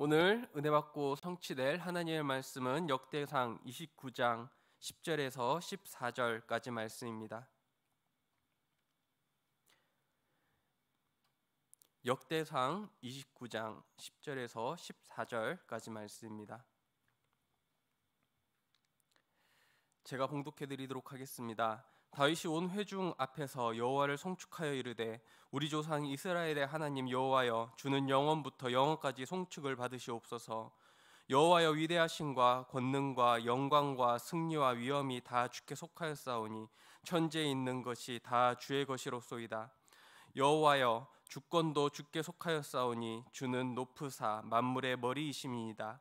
오늘 은혜 받고 성취될 하나님의 말씀은 역대상 29장 10절에서 14절까지 말씀입니다. 역대상 29장 10절에서 14절까지 말씀입니다. 제가 봉독해 드리도록 하겠습니다. 다윗이 온 회중 앞에서 여호와를 송축하여 이르되 우리 조상 이스라엘의 하나님 여호와여 주는 영원부터 영원까지 송축을 받으시옵소서 여호와여 위대하신과 권능과 영광과 승리와 위엄이 다 주께 속하였사오니 천재에 있는 것이 다 주의 것이로소이다 여호와여 주권도 주께 속하였사오니 주는 높으사 만물의 머리이심이니다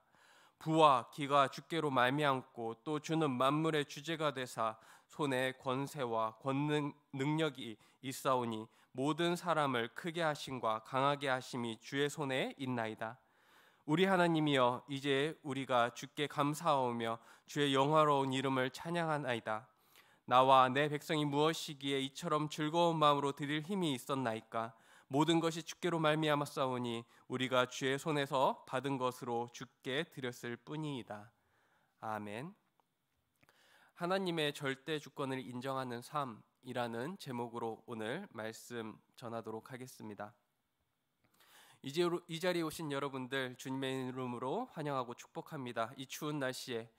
부와 기가 주께로 말미암고 또 주는 만물의 주제가 되사 손에 권세와 권능 능력이 있사오니 모든 사람을 크게 하심과 강하게 하심이 주의 손에 있나이다. 우리 하나님이여 이제 우리가 주께 감사하오며 주의 영화로운 이름을 찬양하나이다. 나와 내 백성이 무엇이기에 이처럼 즐거운 마음으로 드릴 힘이 있었나이까 모든 것이 주께로 말미암아 싸우니 우리가 주의 손에서 받은 것으로 주께 드렸을 뿐이다 아멘. 하나님의 절대 주권을 인정하는 삶이라는 제목으로 오늘 말씀 전하도록 하겠습니다. 이제 이 자리에 오신 여러분들 주님의 이름으로 환영하고 축복합니다. 이 추운 날씨에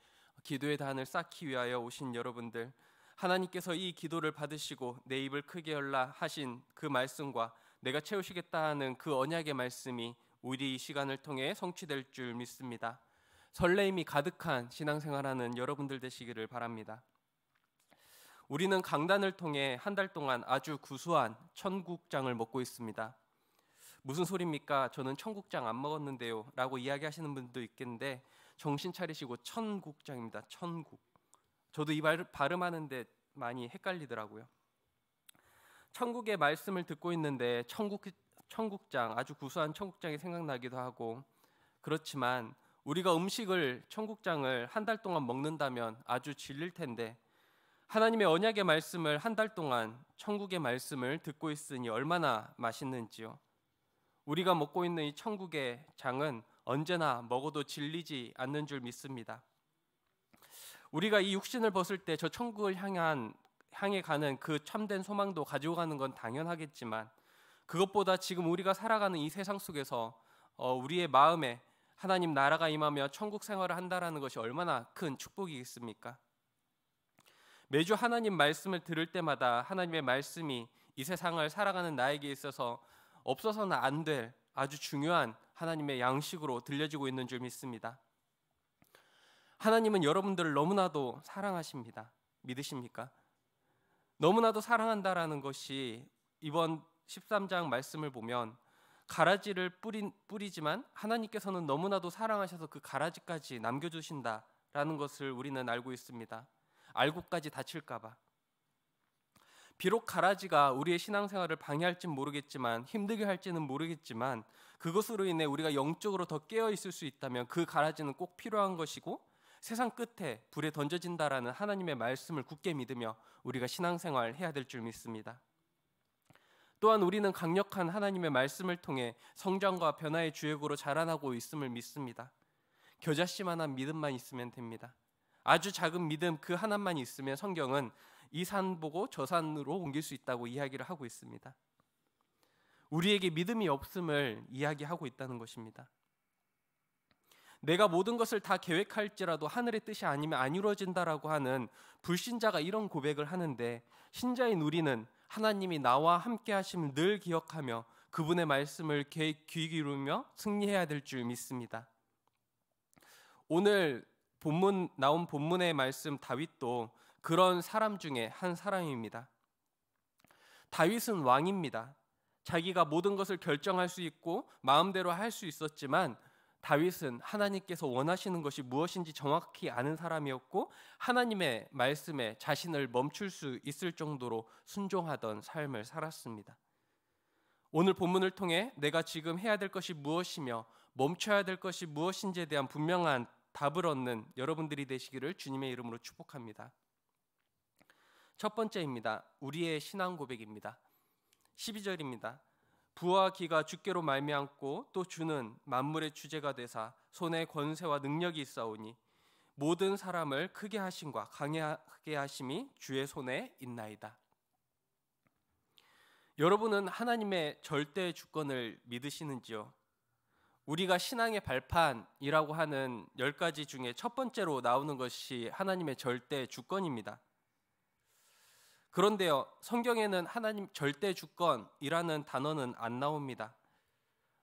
기도의 단을 쌓기 위하여 오신 여러분들 하나님께서 이 기도를 받으시고 내 입을 크게 열라 하신 그 말씀과 내가 채우시겠다 하는 그 언약의 말씀이 우리 이 시간을 통해 성취될 줄 믿습니다. 설레임이 가득한 신앙생활하는 여러분들 되시기를 바랍니다. 우리는 강단을 통해 한 달 동안 아주 구수한 천국장을 먹고 있습니다. 무슨 소리입니까? 저는 천국장 안 먹었는데요. 라고 이야기하시는 분도 있겠는데 정신 차리시고 천국장입니다. 천국. 저도 이 발, 발음하는데 많이 헷갈리더라고요. 천국의 말씀을 듣고 있는데 천국 천국장 아주 구수한 천국장이 생각나기도 하고 그렇지만 우리가 음식을 청국장을 한 달 동안 먹는다면 아주 질릴 텐데 하나님의 언약의 말씀을 한 달 동안 천국의 말씀을 듣고 있으니 얼마나 맛있는지요. 우리가 먹고 있는 이 천국의 장은 언제나 먹어도 질리지 않는 줄 믿습니다. 우리가 이 육신을 벗을 때 저 천국을 향한 향해 가는 그 참된 소망도 가지고가는건 당연하겠지만 그것보다 지금 우리가 살아가는 이 세상 속에서 어, 우리의 마음에 하나님 나라가 임하며 천국 생활을 한다라는 것이 얼마나 큰 축복이겠습니까? 매주 하나님 말씀을 들을 때마다 하나님의 말씀이 이 세상을 살아가는 나에게 있어서 없어서는 안 될 아주 중요한 하나님의 양식으로 들려지고 있는 줄 믿습니다. 하나님은 여러분들을 너무나도 사랑하십니다. 믿으십니까? 너무나도 사랑한다라는 것이 이번 13장 말씀을 보면 가라지를 뿌린, 뿌리지만 하나님께서는 너무나도 사랑하셔서 그 가라지까지 남겨주신다라는 것을 우리는 알고 있습니다. 알고까지 다칠까봐. 비록 가라지가 우리의 신앙생활을 방해할진 모르겠지만 힘들게 할지는 모르겠지만 그것으로 인해 우리가 영적으로 더 깨어 있을 수 있다면 그 가라지는 꼭 필요한 것이고 세상 끝에 불에 던져진다라는 하나님의 말씀을 굳게 믿으며 우리가 신앙생활 해야 될 줄 믿습니다. 또한 우리는 강력한 하나님의 말씀을 통해 성장과 변화의 주역으로 자라나고 있음을 믿습니다. 겨자씨만한 믿음만 있으면 됩니다. 아주 작은 믿음 그 하나만 있으면 성경은 이 산 보고 저 산으로 옮길 수 있다고 이야기를 하고 있습니다. 우리에게 믿음이 없음을 이야기하고 있다는 것입니다. 내가 모든 것을 다 계획할지라도 하늘의 뜻이 아니면 안 이루어진다라고 하는 불신자가 이런 고백을 하는데 신자인 우리는 하나님이 나와 함께 하심을 늘 기억하며 그분의 말씀을 귀 기울이며 승리해야 될 줄 믿습니다. 오늘 본문 나온 본문의 말씀 다윗도 그런 사람 중에 한 사람입니다. 다윗은 왕입니다. 자기가 모든 것을 결정할 수 있고 마음대로 할 수 있었지만 다윗은 하나님께서 원하시는 것이 무엇인지 정확히 아는 사람이었고 하나님의 말씀에 자신을 멈출 수 있을 정도로 순종하던 삶을 살았습니다. 오늘 본문을 통해 내가 지금 해야 될 것이 무엇이며 멈춰야 될 것이 무엇인지에 대한 분명한 답을 얻는 여러분들이 되시기를 주님의 이름으로 축복합니다. 첫 번째입니다. 우리의 신앙 고백입니다. 12절입니다. 부와 기가 주께로 말미암고 또 주는 만물의 주제가 되사 손에 권세와 능력이 있사오니 모든 사람을 크게 하심과 강하게 하심이 주의 손에 있나이다. 여러분은 하나님의 절대 주권을 믿으시는지요? 우리가 신앙의 발판이라고 하는 열 가지 중에 첫 번째로 나오는 것이 하나님의 절대 주권입니다. 그런데요, 성경에는 하나님 절대 주권이라는 단어는 안 나옵니다.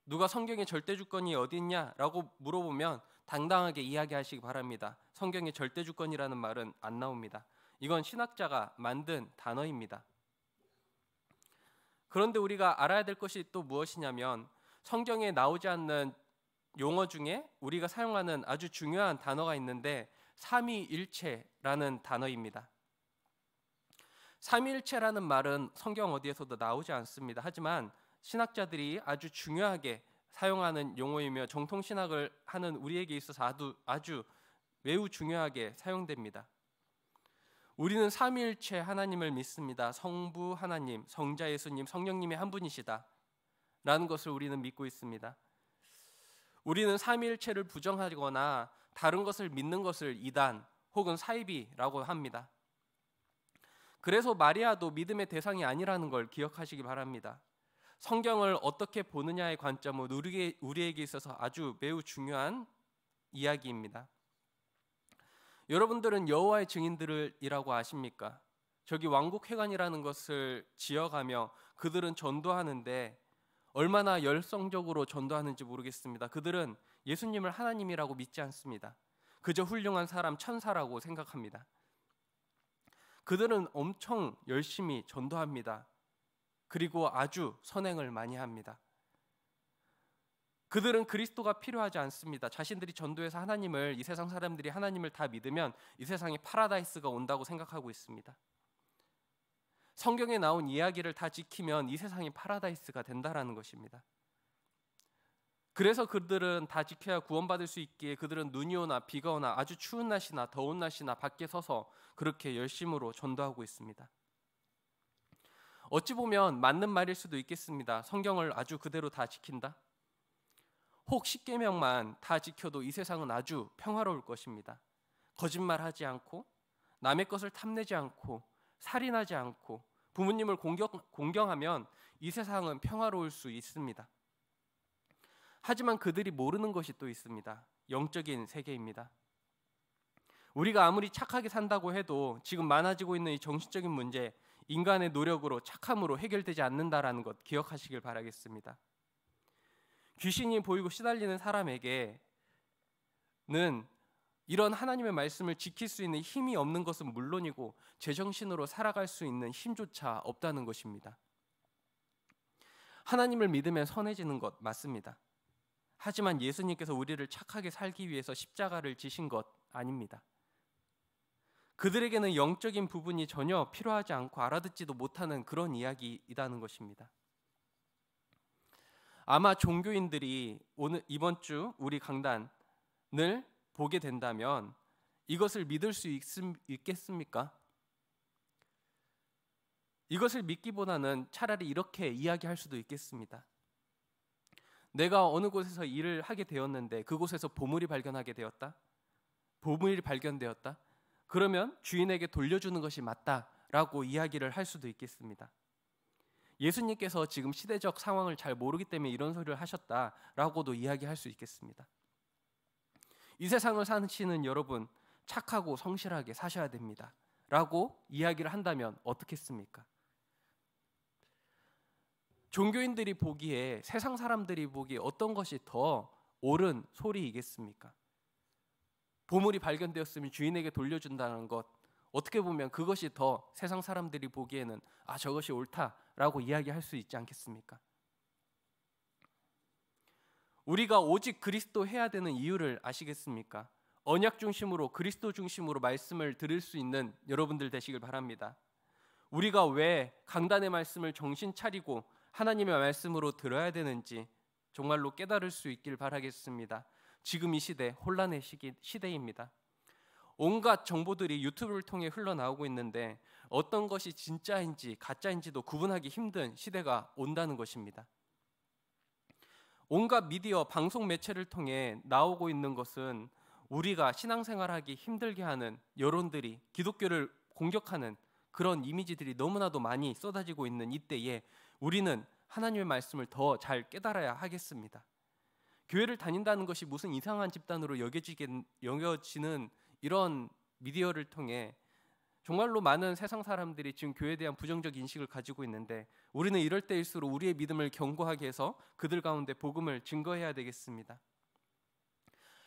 누가 성경의 절대 주권이 어디 있냐라고 물어보면 당당하게 이야기하시기 바랍니다. 성경의 절대 주권이라는 말은 안 나옵니다. 이건 신학자가 만든 단어입니다. 그런데 우리가 알아야 될 것이 또 무엇이냐면 성경에 나오지 않는 용어 중에 우리가 사용하는 아주 중요한 단어가 있는데 삼위일체라는 단어입니다. 삼일체라는 말은 성경 어디에서도 나오지 않습니다. 하지만 신학자들이 아주 중요하게 사용하는 용어이며 정통 신학을 하는 우리에게 있어서 아주, 아주 매우 중요하게 사용됩니다. 우리는 삼일체 하나님을 믿습니다. 성부 하나님, 성자 예수님, 성령님이 한 분이시다. 라는 것을 우리는 믿고 있습니다. 우리는 삼일체를 부정하거나 다른 것을 믿는 것을 이단 혹은 사이비라고 합니다. 그래서 마리아도 믿음의 대상이 아니라는 걸 기억하시기 바랍니다. 성경을 어떻게 보느냐의 관점은 우리에게 있어서 아주 매우 중요한 이야기입니다. 여러분들은 여호와의 증인들이라고 아십니까? 저기 왕국 회관이라는 것을 지어가며 그들은 전도하는데 얼마나 열성적으로 전도하는지 모르겠습니다. 그들은 예수님을 하나님이라고 믿지 않습니다. 그저 훌륭한 사람 천사라고 생각합니다. 그들은 엄청 열심히 전도합니다. 그리고 아주 선행을 많이 합니다. 그들은 그리스도가 필요하지 않습니다. 자신들이 전도해서 하나님을 이 세상 사람들이 하나님을 다 믿으면 이 세상에 파라다이스가 온다고 생각하고 있습니다. 성경에 나온 이야기를 다 지키면 이 세상이 파라다이스가 된다라는 것입니다. 그래서 그들은 다 지켜야 구원받을 수 있기에 그들은 눈이 오나 비가 오나 아주 추운 날씨나 더운 날씨나 밖에 서서 그렇게 열심으로 전도하고 있습니다. 어찌 보면 맞는 말일 수도 있겠습니다. 성경을 아주 그대로 다 지킨다. 혹 십계명만 다 지켜도 이 세상은 아주 평화로울 것입니다. 거짓말하지 않고 남의 것을 탐내지 않고 살인하지 않고 부모님을 공격, 공경하면 이 세상은 평화로울 수 있습니다. 하지만 그들이 모르는 것이 또 있습니다. 영적인 세계입니다. 우리가 아무리 착하게 산다고 해도 지금 많아지고 있는 이 정신적인 문제, 인간의 노력으로 착함으로 해결되지 않는다라는 것 기억하시길 바라겠습니다. 귀신이 보이고 시달리는 사람에게는 이런 하나님의 말씀을 지킬 수 있는 힘이 없는 것은 물론이고 제정신으로 살아갈 수 있는 힘조차 없다는 것입니다. 하나님을 믿으면 선해지는 것 맞습니다. 하지만 예수님께서 우리를 착하게 살기 위해서 십자가를 지신 것 아닙니다. 그들에게는 영적인 부분이 전혀 필요하지 않고 알아듣지도 못하는 그런 이야기이다는 것입니다. 아마 종교인들이 오늘 이번 주 우리 강단을 보게 된다면 이것을 믿을 수 있, 있겠습니까? 이것을 믿기보다는 차라리 이렇게 이야기할 수도 있겠습니다. 내가 어느 곳에서 일을 하게 되었는데 그곳에서 보물이 발견하게 되었다. 보물이 발견되었다. 그러면 주인에게 돌려주는 것이 맞다라고 이야기를 할 수도 있겠습니다. 예수님께서 지금 시대적 상황을 잘 모르기 때문에 이런 소리를 하셨다라고도 이야기할 수 있겠습니다. 이 세상을 사시는 여러분 착하고 성실하게 사셔야 됩니다. 라고 이야기를 한다면 어떻겠습니까? 종교인들이 보기에 세상 사람들이 보기에 어떤 것이 더 옳은 소리이겠습니까? 보물이 발견되었으면 주인에게 돌려준다는 것 어떻게 보면 그것이 더 세상 사람들이 보기에는 아 저것이 옳다라고 이야기할 수 있지 않겠습니까? 우리가 오직 그리스도 해야 되는 이유를 아시겠습니까? 언약 중심으로 그리스도 중심으로 말씀을 들을 수 있는 여러분들 되시길 바랍니다. 우리가 왜 강단의 말씀을 정신 차리고 하나님의 말씀으로 들어야 되는지 정말로 깨달을 수 있길 바라겠습니다. 지금 이 시대 혼란의 시기, 시대입니다. 온갖 정보들이 유튜브를 통해 흘러나오고 있는데 어떤 것이 진짜인지 가짜인지도 구분하기 힘든 시대가 온다는 것입니다. 온갖 미디어 방송 매체를 통해 나오고 있는 것은 우리가 신앙생활하기 힘들게 하는 여론들이 기독교를 공격하는 그런 이미지들이 너무나도 많이 쏟아지고 있는 이때에 우리는 하나님의 말씀을 더 잘 깨달아야 하겠습니다. 교회를 다닌다는 것이 무슨 이상한 집단으로 여겨지는 이런 미디어를 통해 정말로 많은 세상 사람들이 지금 교회에 대한 부정적 인식을 가지고 있는데 우리는 이럴 때일수록 우리의 믿음을 견고하게 해서 그들 가운데 복음을 증거해야 되겠습니다.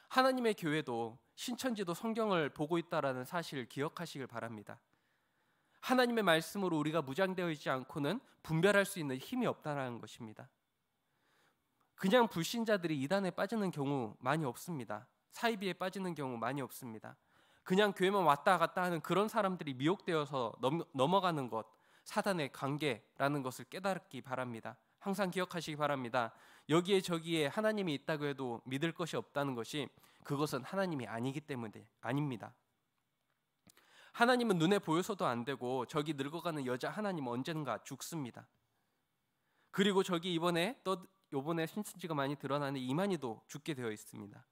하나님의 교회도 신천지도 성경을 보고 있다라는 사실을 기억하시길 바랍니다. 하나님의 말씀으로 우리가 무장되어 있지 않고는 분별할 수 있는 힘이 없다라는 것입니다. 그냥 불신자들이 이단에 빠지는 경우 많이 없습니다. 사이비에 빠지는 경우 많이 없습니다. 그냥 교회만 왔다 갔다 하는 그런 사람들이 미혹되어서 넘, 넘어가는 것, 사단의 관계라는 것을 깨닫기 바랍니다. 항상 기억하시기 바랍니다. 여기에 저기에 하나님이 있다고 해도 믿을 것이 없다는 것이 그것은 하나님이 아니기 때문에 아닙니다. 하나님은 눈에 보여서도 안 되고 저기 늙어가는 여자 하나님 언젠가 죽습니다. 그리고 저기 이번에 또 요번에 신천지가 많이 드러나는 이만희도 죽게 되어 있습니다.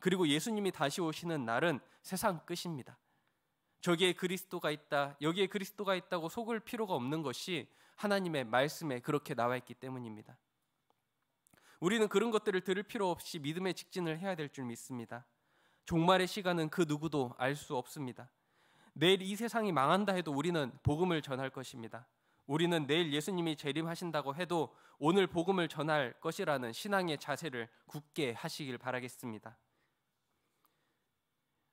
그리고 예수님이 다시 오시는 날은 세상 끝입니다. 저기에 그리스도가 있다, 여기에 그리스도가 있다고 속을 필요가 없는 것이 하나님의 말씀에 그렇게 나와 있기 때문입니다. 우리는 그런 것들을 들을 필요 없이 믿음의 직진을 해야 될 줄 믿습니다. 종말의 시간은 그 누구도 알 수 없습니다. 내일 이 세상이 망한다 해도 우리는 복음을 전할 것입니다. 우리는 내일 예수님이 재림하신다고 해도 오늘 복음을 전할 것이라는 신앙의 자세를 굳게 하시길 바라겠습니다.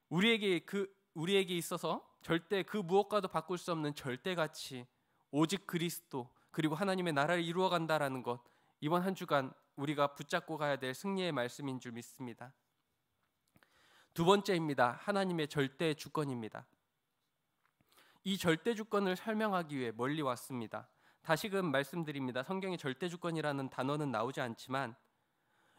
우리에게 그 우리에게 있어서 절대 그 무엇과도 바꿀 수 없는 절대 가치 오직 그리스도 그리고 하나님의 나라를 이루어 간다라는 것 이번 한 주간 우리가 붙잡고 가야 될 승리의 말씀인 줄 믿습니다. 두 번째입니다. 하나님의 절대 주권입니다. 이 절대 주권을 설명하기 위해 멀리 왔습니다. 다시금 말씀드립니다. 성경의 절대 주권이라는 단어는 나오지 않지만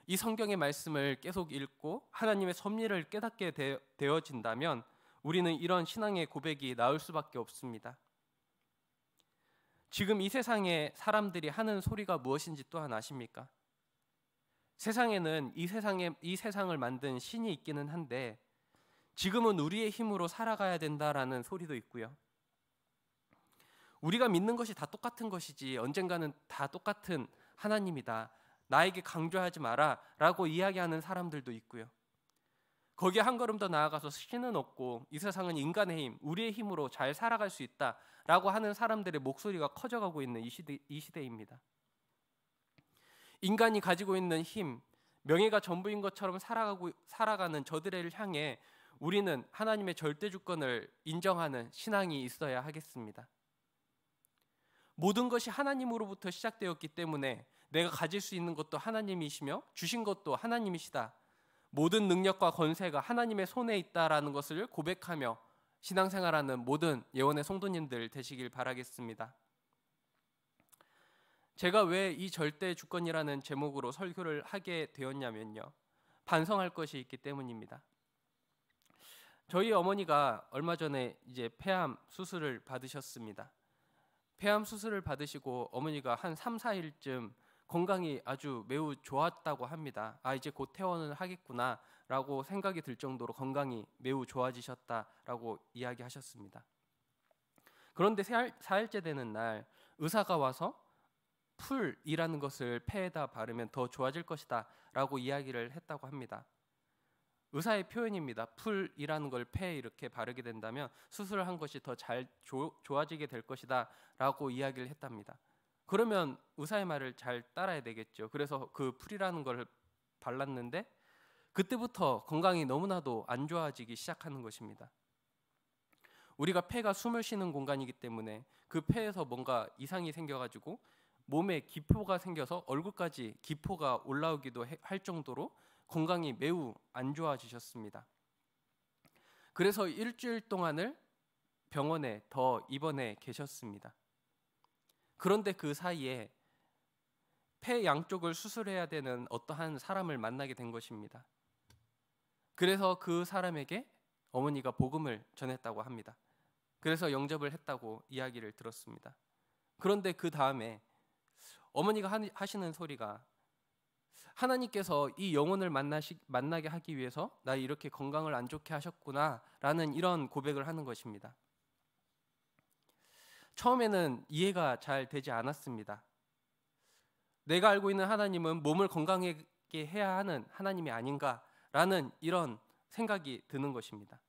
이 성경의 말씀을 계속 읽고 하나님의 섭리를 깨닫게 되, 되어진다면 우리는 이런 신앙의 고백이 나올 수밖에 없습니다. 지금 이 세상에 사람들이 하는 소리가 무엇인지 또한 아십니까? 세상에는 이 세상에 이 세상을 만든 신이 있기는 한데 지금은 우리의 힘으로 살아가야 된다라는 소리도 있고요. 우리가 믿는 것이 다 똑같은 것이지 언젠가는 다 똑같은 하나님이다. 나에게 강조하지 마라 라고 이야기하는 사람들도 있고요. 거기에 한 걸음 더 나아가서 신은 없고 이 세상은 인간의 힘, 우리의 힘으로 잘 살아갈 수 있다 라고 하는 사람들의 목소리가 커져가고 있는 이, 시대, 이 시대입니다. 인간이 가지고 있는 힘, 명예가 전부인 것처럼 살아가고, 살아가는 저들을 향해 우리는 하나님의 절대 주권을 인정하는 신앙이 있어야 하겠습니다. 모든 것이 하나님으로부터 시작되었기 때문에 내가 가질 수 있는 것도 하나님이시며 주신 것도 하나님이시다. 모든 능력과 권세가 하나님의 손에 있다라는 것을 고백하며 신앙생활하는 모든 예원의 성도님들 되시길 바라겠습니다. 제가 왜 이 절대 주권이라는 제목으로 설교를 하게 되었냐면요. 반성할 것이 있기 때문입니다. 저희 어머니가 얼마 전에 이제 폐암 수술을 받으셨습니다. 폐암 수술을 받으시고 어머니가 한 3, 4일쯤 건강이 아주 매우 좋았다고 합니다. 아 이제 곧 퇴원을 하겠구나라고 생각이 들 정도로 건강이 매우 좋아지셨다라고 이야기하셨습니다. 그런데 4일째 되는 날 의사가 와서 풀이라는 것을 폐에다 바르면 더 좋아질 것이다라고 이야기를 했다고 합니다. 의사의 표현입니다. 풀이라는 걸폐에 이렇게 바르게 된다면 수술을 한 것이 더 잘 좋아지게 될 것이다라고 이야기를 했답니다. 그러면 의사의 말을 잘 따라야 되겠죠. 그래서 그 풀이라는 걸 발랐는데 그때부터 건강이 너무나도 안 좋아지기 시작하는 것입니다. 우리가 폐가 숨을 쉬는 공간이기 때문에 그 폐에서 뭔가 이상이 생겨가지고 몸에 기포가 생겨서 얼굴까지 기포가 올라오기도 할 정도로 건강이 매우 안 좋아지셨습니다. 그래서 일주일 동안을 병원에 더 입원해 계셨습니다. 그런데 그 사이에 폐 양쪽을 수술해야 되는 어떠한 사람을 만나게 된 것입니다. 그래서 그 사람에게 어머니가 복음을 전했다고 합니다. 그래서 영접을 했다고 이야기를 들었습니다. 그런데 그 다음에 어머니가 하시는 소리가 하나님께서 이 영혼을 만나시, 만나게 하기 위해서 나 이렇게 건강을 안 좋게 하셨구나라는 이런 고백을 하는 것입니다. 처음에는 이해가 잘 되지 않았습니다. 내가 알고 있는 하나님은 몸을 건강하게 해야 하는 하나님이 아닌가라는 이런 생각이 드는 것입니다.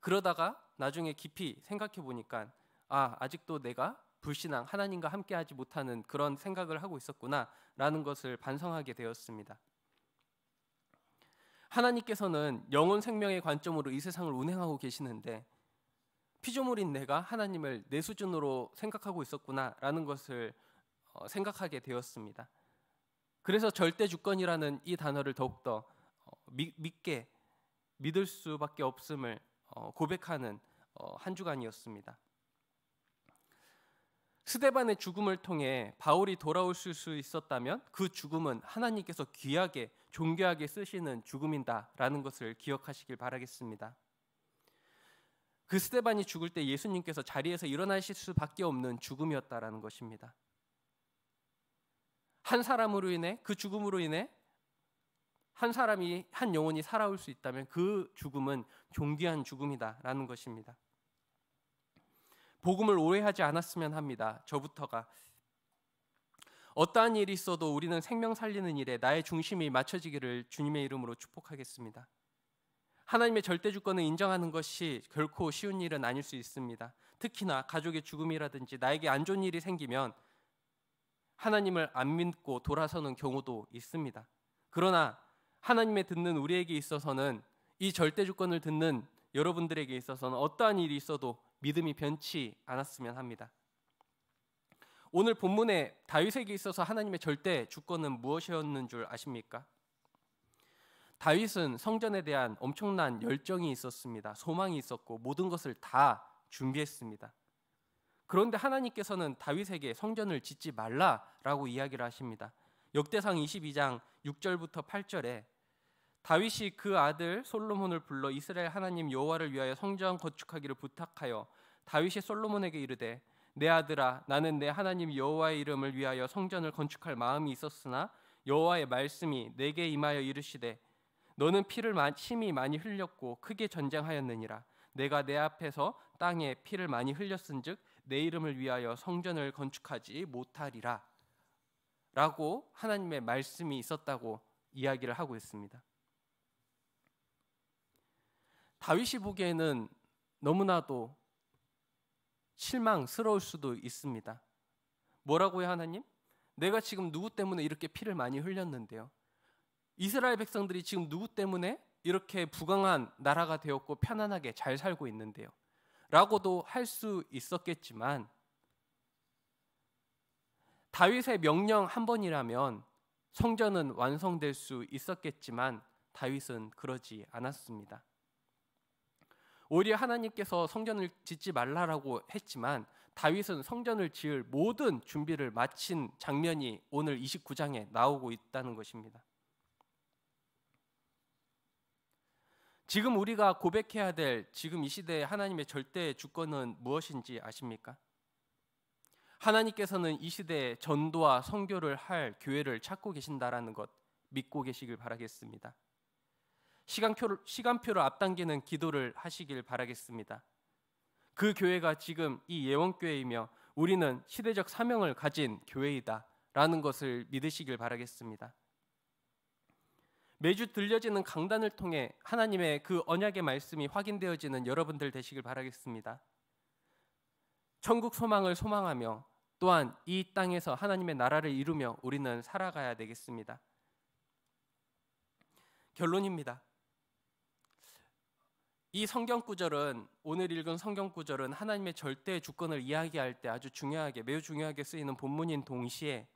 그러다가 나중에 깊이 생각해 보니까 아, 아직도 내가 불신앙, 하나님과 함께하지 못하는 그런 생각을 하고 있었구나라는 것을 반성하게 되었습니다. 하나님께서는 영혼 생명의 관점으로 이 세상을 운행하고 계시는데 피조물인 내가 하나님을 내 수준으로 생각하고 있었구나라는 것을 어, 생각하게 되었습니다. 그래서 절대 주권이라는 이 단어를 더욱더 어, 믿게 믿을 수밖에 없음을 어, 고백하는 한 주간이었습니다. 스데반의 죽음을 통해 바울이 돌아오실 수 있었다면 그 죽음은 하나님께서 귀하게 존귀하게 쓰시는 죽음인다라는 것을 기억하시길 바라겠습니다. 그 스데반이 죽을 때 예수님께서 자리에서 일어나실 수밖에 없는 죽음이었다라는 것입니다. 한 사람으로 인해 그 죽음으로 인해 한 사람이 한 영혼이 살아올 수 있다면 그 죽음은 존귀한 죽음이다라는 것입니다. 복음을 오해하지 않았으면 합니다. 저부터가 어떠한 일이 있어도 우리는 생명 살리는 일에 나의 중심이 맞춰지기를 주님의 이름으로 축복하겠습니다. 하나님의 절대 주권을 인정하는 것이 결코 쉬운 일은 아닐 수 있습니다. 특히나 가족의 죽음이라든지 나에게 안 좋은 일이 생기면 하나님을 안 믿고 돌아서는 경우도 있습니다. 그러나 하나님의 듣는 우리에게 있어서는 이 절대 주권을 듣는 여러분들에게 있어서는 어떠한 일이 있어도 믿음이 변치 않았으면 합니다. 오늘 본문에 다윗에게 있어서 하나님의 절대 주권은 무엇이었는 줄 아십니까? 다윗은 성전에 대한 엄청난 열정이 있었습니다. 소망이 있었고 모든 것을 다 준비했습니다. 그런데 하나님께서는 다윗에게 성전을 짓지 말라라고 이야기를 하십니다. 역대상 22장 6절부터 8절에 다윗이 그 아들 솔로몬을 불러 이스라엘 하나님 여호와를 위하여 성전 건축하기를 부탁하여 다윗이 솔로몬에게 이르되 내 아들아 나는 내 하나님 여호와의 이름을 위하여 성전을 건축할 마음이 있었으나 여호와의 말씀이 내게 임하여 이르시되 너는 피를 심히 많이 흘렸고 크게 전쟁하였느니라 내가 내 앞에서 땅에 피를 많이 흘렸은즉 내 이름을 위하여 성전을 건축하지 못하리라 라고 하나님의 말씀이 있었다고 이야기를 하고 있습니다. 다윗이 보기에는 너무나도 실망스러울 수도 있습니다. 뭐라고요, 하나님? 내가 지금 누구 때문에 이렇게 피를 많이 흘렸는데요. 이스라엘 백성들이 지금 누구 때문에 이렇게 부강한 나라가 되었고 편안하게 잘 살고 있는데요. 라고도 할 수 있었겠지만 다윗의 명령 한 번이라면 성전은 완성될 수 있었겠지만 다윗은 그러지 않았습니다. 오히려 하나님께서 성전을 짓지 말라라고 했지만 다윗은 성전을 지을 모든 준비를 마친 장면이 오늘 29장에 나오고 있다는 것입니다. 지금 우리가 고백해야 될 지금 이 시대의 하나님의 절대 주권은 무엇인지 아십니까? 하나님께서는 이 시대에 전도와 선교를 할 교회를 찾고 계신다라는 것 믿고 계시길 바라겠습니다. 시간표를, 시간표를 앞당기는 기도를 하시길 바라겠습니다. 그 교회가 지금 이 예원교회이며 우리는 시대적 사명을 가진 교회이다라는 것을 믿으시길 바라겠습니다. 매주 들려지는 강단을 통해 하나님의 그 언약의 말씀이 확인되어지는 여러분들 되시길 바라겠습니다. 천국 소망을 소망하며 또한 이 땅에서 하나님의 나라를 이루며 우리는 살아가야 되겠습니다. 결론입니다. 이 성경 구절은 오늘 읽은 성경 구절은 하나님의 절대 주권을 이야기할 때 아주 중요하게 매우 중요하게 쓰이는 본문인 동시에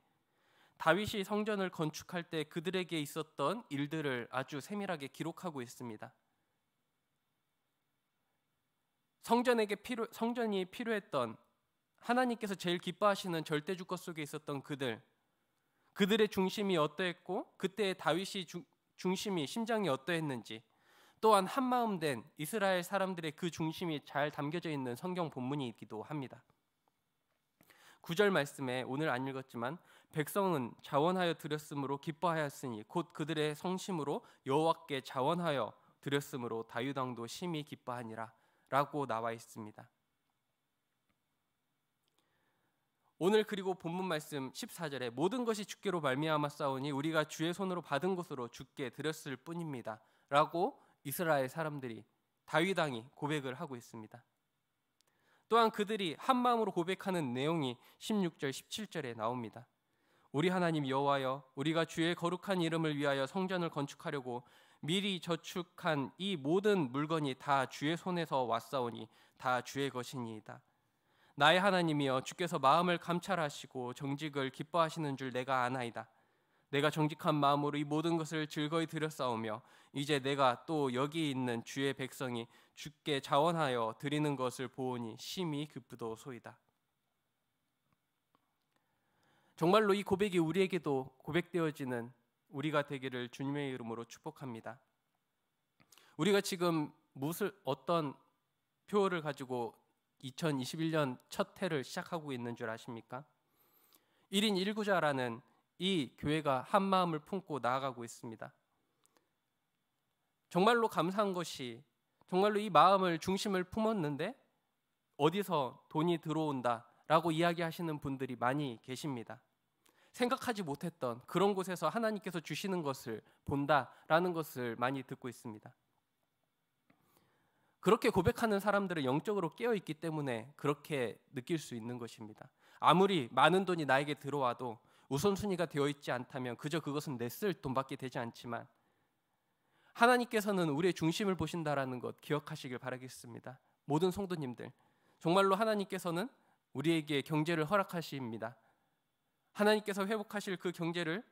다윗이 성전을 건축할 때 그들에게 있었던 일들을 아주 세밀하게 기록하고 있습니다. 성전에게 필요 성전이 필요했던 하나님께서 제일 기뻐하시는 절대 주권 속에 있었던 그들 그들의 중심이 어떠했고 그때 다윗이 중, 중심이 심장이 어떠했는지 또한 한마음 된 이스라엘 사람들의 그 중심이 잘 담겨져 있는 성경 본문이기도 합니다. 9절 말씀에 오늘 안 읽었지만 백성은 자원하여 드렸으므로 기뻐하였으니 곧 그들의 성심으로 여호와께 자원하여 드렸으므로 다윗 왕도 심히 기뻐하니라라고 나와 있습니다. 오늘 그리고 본문 말씀 14절에 모든 것이 주께로 말미암아 싸우니 우리가 주의 손으로 받은 것으로 주께 드렸을 뿐입니다라고 이스라엘 사람들이 다윗 왕이 고백을 하고 있습니다. 또한 그들이 한 마음으로 고백하는 내용이 16절 17절에 나옵니다. 우리 하나님 여호와여 우리가 주의 거룩한 이름을 위하여 성전을 건축하려고 미리 저축한 이 모든 물건이 다 주의 손에서 왔사오니 다 주의 것이니이다. 나의 하나님이여 주께서 마음을 감찰하시고 정직을 기뻐하시는 줄 내가 아나이다. 내가 정직한 마음으로 이 모든 것을 즐거이 들여싸오며 이제 내가 또 여기 있는 주의 백성이 주께 자원하여 드리는 것을 보오니 심히 기쁘도소이다. 정말로 이 고백이 우리에게도 고백되어지는 우리가 되기를 주님의 이름으로 축복합니다. 우리가 지금 무슨 어떤 표어를 가지고 2021년 첫 해를 시작하고 있는 줄 아십니까? 1인 1구자라는 이 교회가 한 마음을 품고 나아가고 있습니다. 정말로 감사한 것이 정말로 이 마음을 중심을 품었는데 어디서 돈이 들어온다라고 이야기하시는 분들이 많이 계십니다. 생각하지 못했던 그런 곳에서 하나님께서 주시는 것을 본다라는 것을 많이 듣고 있습니다. 그렇게 고백하는 사람들은 영적으로 깨어 있기 때문에 그렇게 느낄 수 있는 것입니다. 아무리 많은 돈이 나에게 들어와도 우선순위가 되어 있지 않다면 그저 그것은 내 쓸 돈밖에 되지 않지만 하나님께서는 우리의 중심을 보신다라는 것 기억하시길 바라겠습니다. 모든 성도님들 정말로 하나님께서는 우리에게 경제를 허락하십니다. 하나님께서 회복하실 그 경제를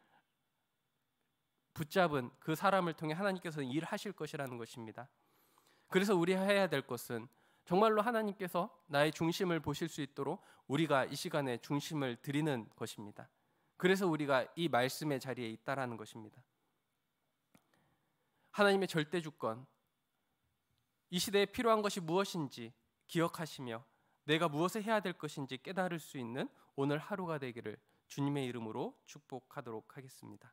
붙잡은 그 사람을 통해 하나님께서는 일하실 것이라는 것입니다. 그래서 우리 해야 될 것은 정말로 하나님께서 나의 중심을 보실 수 있도록 우리가 이 시간에 중심을 드리는 것입니다. 그래서 우리가 이 말씀의 자리에 있다라는 것입니다. 하나님의 절대 주권, 이 시대에 필요한 것이 무엇인지 기억하시며 내가 무엇을 해야 될 것인지 깨달을 수 있는 오늘 하루가 되기를 주님의 이름으로 축복하도록 하겠습니다.